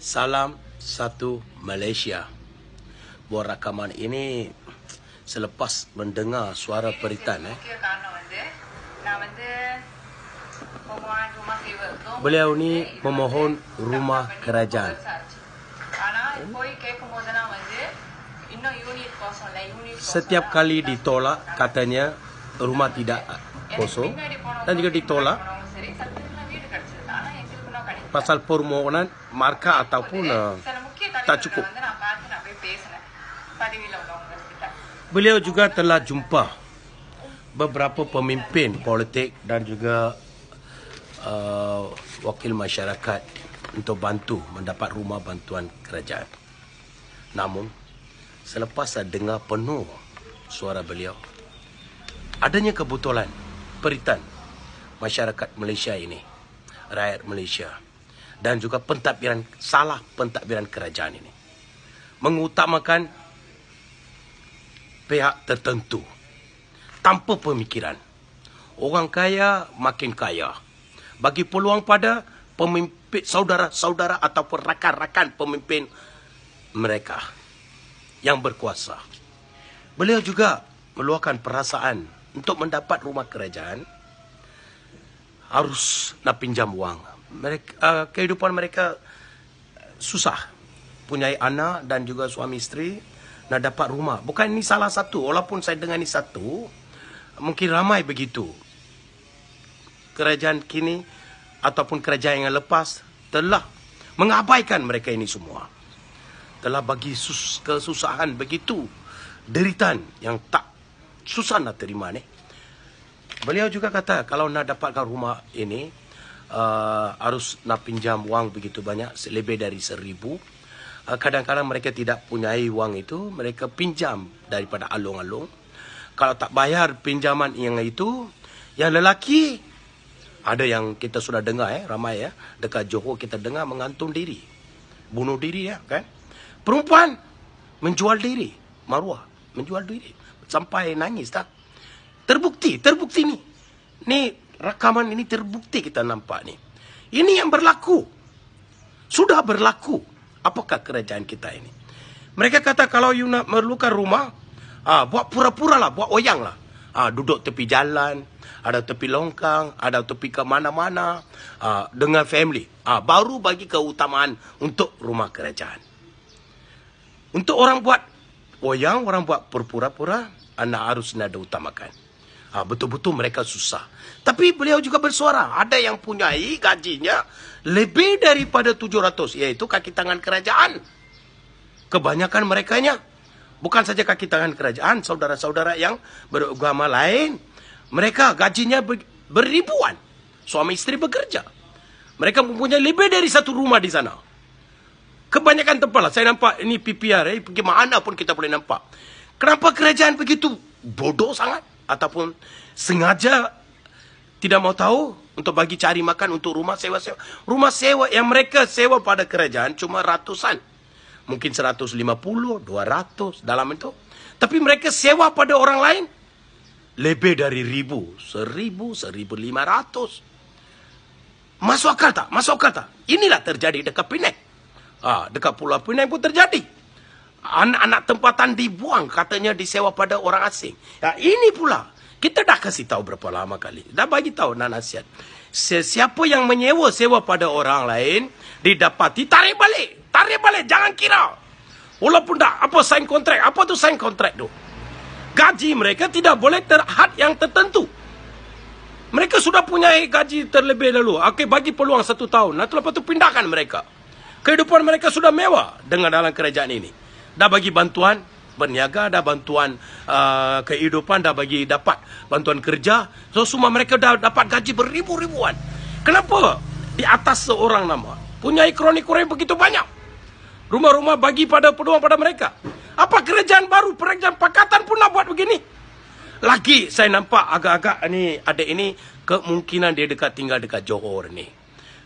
Salam Satu Malaysia Buat rakaman ini Selepas mendengar suara peritan eh. Beliau ni memohon rumah kerajaan Setiap kali ditolak katanya rumah tidak kosong Dan juga ditolak pasal permohonan markah ataupun uh, eh, tak cukup. Lah, beliau juga telah jumpa beberapa pemimpin politik dan juga uh, wakil masyarakat untuk bantu mendapat rumah bantuan kerajaan. Namun, selepas saya dengar penuh suara beliau, adanya kebetulan peritan masyarakat Malaysia ini, rakyat Malaysia dan juga pentadbiran salah pentadbiran kerajaan ini mengutamakan pihak tertentu tanpa pemikiran orang kaya makin kaya bagi peluang pada pemimpin saudara-saudara ataupun rakan-rakan pemimpin mereka yang berkuasa beliau juga meluahkan perasaan untuk mendapat rumah kerajaan harus nak pinjam wang mereka uh, kehidupan mereka susah punya anak dan juga suami isteri nak dapat rumah. Bukan ini salah satu walaupun saya dengar ini satu mungkin ramai begitu. Kerajaan kini ataupun kerajaan yang lepas telah mengabaikan mereka ini semua. Telah bagi sus kesusahan begitu deritan yang tak susah nak terima ni. Beliau juga kata kalau nak dapatkan rumah ini uh, harus nak pinjam wang begitu banyak lebih dari seribu uh, kadang-kadang mereka tidak punya wang itu mereka pinjam daripada alung-alung kalau tak bayar pinjaman yang itu yang lelaki ada yang kita sudah dengar eh ramai ya eh, dekat Johor kita dengar mengantung diri bunuh diri ya kan perempuan menjual diri maruah menjual diri sampai nangis tak terbukti terbukti ni ni Rakaman ini terbukti kita nampak ni. Ini yang berlaku. Sudah berlaku. Apakah kerajaan kita ini? Mereka kata kalau you nak memerlukan rumah, ah buat pura-pura lah, buat oyang lah. Ah, duduk tepi jalan, ada tepi longkang, ada tepi ke mana-mana ah, dengan family. Ah, baru bagi keutamaan untuk rumah kerajaan. Untuk orang buat oyang, orang buat pura pura anak harus nak diutamakan. utamakan. Ha, betul-betul mereka susah. Tapi beliau juga bersuara. Ada yang punya gajinya lebih daripada 700 iaitu kaki tangan kerajaan. Kebanyakan mereka nya bukan saja kaki tangan kerajaan, saudara-saudara yang beragama lain, mereka gajinya ber, beribuan. Suami isteri bekerja. Mereka mempunyai lebih dari satu rumah di sana. Kebanyakan tempat lah. Saya nampak ini PPR. Eh, pergi mana pun kita boleh nampak. Kenapa kerajaan begitu bodoh sangat? ataupun sengaja tidak mau tahu untuk bagi cari makan untuk rumah sewa sewa rumah sewa yang mereka sewa pada kerajaan cuma ratusan mungkin seratus lima puluh dua ratus dalam itu tapi mereka sewa pada orang lain lebih dari ribu seribu seribu lima ratus masuk akal tak masuk akal tak inilah terjadi dekat Penang ah dekat Pulau Penang pun terjadi anak-anak tempatan dibuang katanya disewa pada orang asing. Ya, ini pula kita dah kasih tahu berapa lama kali. Dah bagi tahu nak nasihat. Sesiapa yang menyewa sewa pada orang lain didapati tarik balik. Tarik balik jangan kira. Walaupun dah apa sign kontrak, apa tu sign kontrak tu? Gaji mereka tidak boleh terhad yang tertentu. Mereka sudah punya gaji terlebih dahulu. Okey bagi peluang satu tahun. Nah, lepas tu pindahkan mereka. Kehidupan mereka sudah mewah dengan dalam kerajaan ini dah bagi bantuan berniaga dah bantuan uh, kehidupan dah bagi dapat bantuan kerja so semua mereka dah dapat gaji beribu-ribuan kenapa di atas seorang nama punya kronik kurang begitu banyak rumah-rumah bagi pada peluang pada mereka apa kerajaan baru kerajaan pakatan pun nak buat begini lagi saya nampak agak-agak ni ada ini kemungkinan dia dekat tinggal dekat Johor ni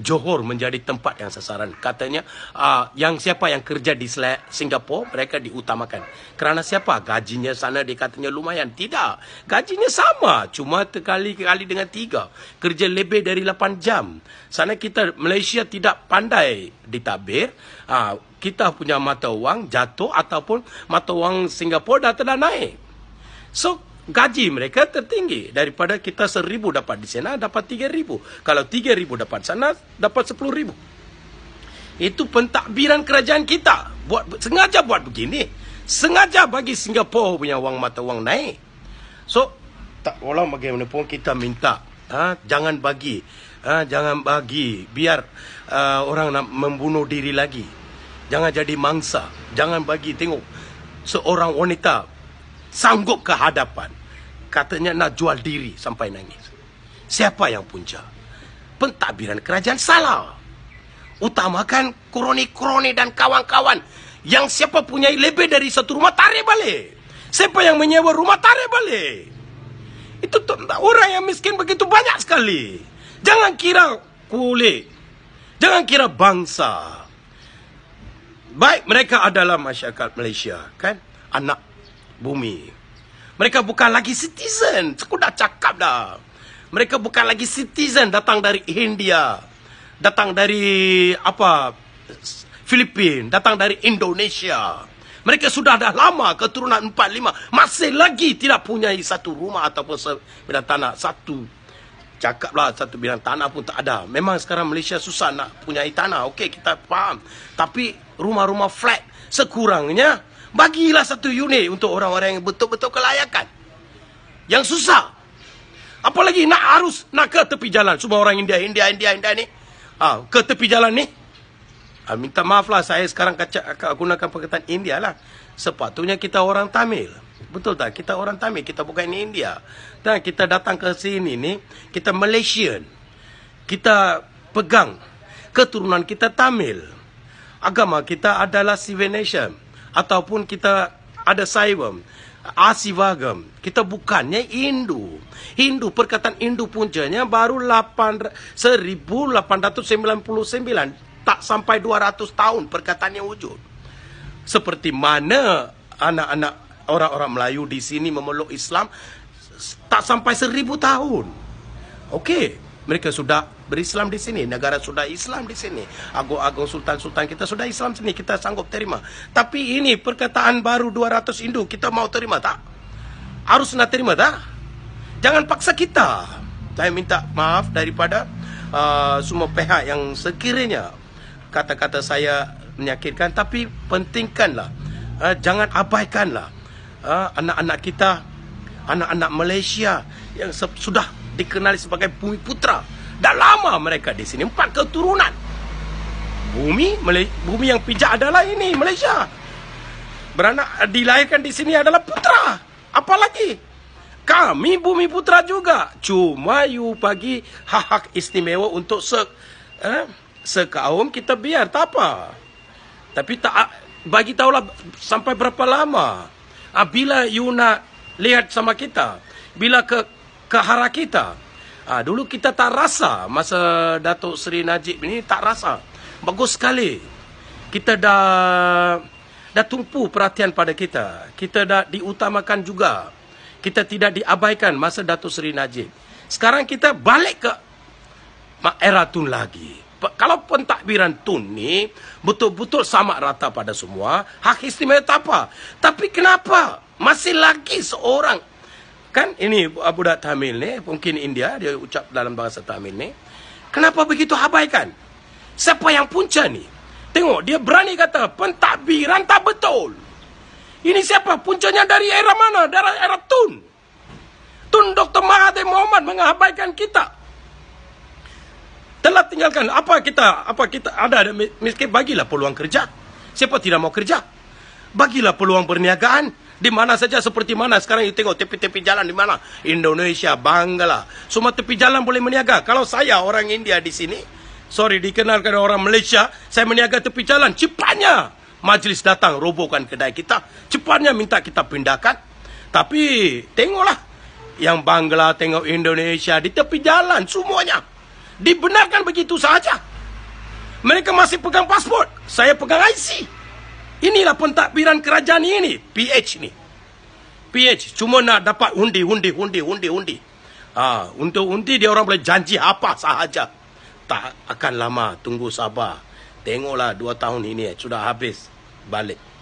Johor menjadi tempat yang sasaran. Katanya uh, yang siapa yang kerja di Singapura mereka diutamakan. Kerana siapa? Gajinya sana dikatanya lumayan. Tidak. Gajinya sama. Cuma terkali-kali dengan tiga. Kerja lebih dari lapan jam. Sana kita Malaysia tidak pandai ditabir. Uh, kita punya mata wang jatuh ataupun mata wang Singapura dah telah naik. So gaji mereka tertinggi daripada kita seribu dapat di sana dapat tiga ribu kalau tiga ribu dapat sana dapat sepuluh ribu itu pentadbiran kerajaan kita buat sengaja buat begini sengaja bagi Singapura punya wang mata wang naik so tak walau pun kita minta ha, jangan bagi ha, jangan bagi biar uh, orang nak membunuh diri lagi jangan jadi mangsa jangan bagi tengok seorang wanita sanggup ke hadapan katanya nak jual diri sampai nangis. Siapa yang punca? Pentadbiran kerajaan salah. Utamakan kroni-kroni dan kawan-kawan yang siapa punya lebih dari satu rumah tarik balik. Siapa yang menyewa rumah tarik balik. Itu orang yang miskin begitu banyak sekali. Jangan kira kulit. Jangan kira bangsa. Baik mereka adalah masyarakat Malaysia. kan Anak bumi. Mereka bukan lagi citizen. Aku dah cakap dah. Mereka bukan lagi citizen datang dari India. Datang dari apa? Filipin, datang dari Indonesia. Mereka sudah dah lama keturunan 45 masih lagi tidak punya satu rumah ataupun bidang tanah satu. Cakaplah satu bidang tanah pun tak ada. Memang sekarang Malaysia susah nak punya tanah. Okey, kita faham. Tapi rumah-rumah flat sekurangnya Bagilah satu unit untuk orang-orang yang betul-betul kelayakan. Yang susah. Apalagi nak arus, nak ke tepi jalan. Semua orang India, India, India, India ni. Ha, ke tepi jalan ni. Ha, minta maaf lah saya sekarang kaca, gunakan perkataan India lah. Sepatutnya kita orang Tamil. Betul tak? Kita orang Tamil. Kita bukan India. Dan kita datang ke sini ni. Kita Malaysian. Kita pegang keturunan kita Tamil. Agama kita adalah Sivan Nation ataupun kita ada saibam, Asivagam. Kita bukannya Hindu. Hindu, perkataan Hindu puncanya baru 1899, tak sampai 200 tahun perkataannya wujud. Seperti mana anak-anak orang-orang Melayu di sini memeluk Islam, tak sampai seribu tahun. Okey, mereka sudah berislam di sini, negara sudah Islam di sini, agung-agung sultan-sultan kita sudah Islam sini, kita sanggup terima. Tapi ini perkataan baru 200 Hindu, kita mau terima tak? Harus nak terima tak? Jangan paksa kita. Saya minta maaf daripada uh, semua pihak yang sekiranya kata-kata saya menyakitkan, tapi pentingkanlah, uh, jangan abaikanlah uh, anak-anak uh, kita, anak-anak Malaysia yang sudah dikenali sebagai bumi putra Dah lama mereka di sini. Empat keturunan. Bumi bumi yang pijak adalah ini, Malaysia. Beranak eh, dilahirkan di sini adalah putra. Apalagi kami bumi putra juga. Cuma you bagi hak-hak istimewa untuk se eh, sekaum kita biar tak apa. Tapi tak ah, bagi tahulah sampai berapa lama. Ah, bila you nak lihat sama kita. Bila ke ke arah kita. Ha, dulu kita tak rasa masa Datuk Seri Najib ni tak rasa. Bagus sekali. Kita dah dah tumpu perhatian pada kita. Kita dah diutamakan juga. Kita tidak diabaikan masa Datuk Seri Najib. Sekarang kita balik ke era Tun lagi. Kalau pentadbiran Tun ni betul-betul sama rata pada semua, hak istimewa tak apa. Tapi kenapa masih lagi seorang kan ini budak Tamil ni mungkin India dia ucap dalam bahasa Tamil ni kenapa begitu habaikan siapa yang punca ni tengok dia berani kata pentadbiran tak betul ini siapa puncanya dari era mana dari era Tun Tun Dr Mahathir Mohamad mengabaikan kita telah tinggalkan apa kita apa kita ada miskin bagilah peluang kerja siapa tidak mau kerja bagilah peluang perniagaan di mana saja seperti mana sekarang you tengok tepi-tepi jalan di mana? Indonesia, Bangla. Semua tepi jalan boleh meniaga. Kalau saya orang India di sini, sorry dikenalkan orang Malaysia, saya meniaga tepi jalan. Cepatnya majlis datang robohkan kedai kita. Cepatnya minta kita pindahkan. Tapi tengoklah yang Bangla tengok Indonesia di tepi jalan semuanya. Dibenarkan begitu saja. Mereka masih pegang pasport. Saya pegang IC. Inilah pentadbiran kerajaan ini. PH ni. PH cuma nak dapat undi, undi, undi, undi, undi. Ha, untuk undi dia orang boleh janji apa sahaja. Tak akan lama tunggu sabar. Tengoklah dua tahun ini eh, sudah habis balik.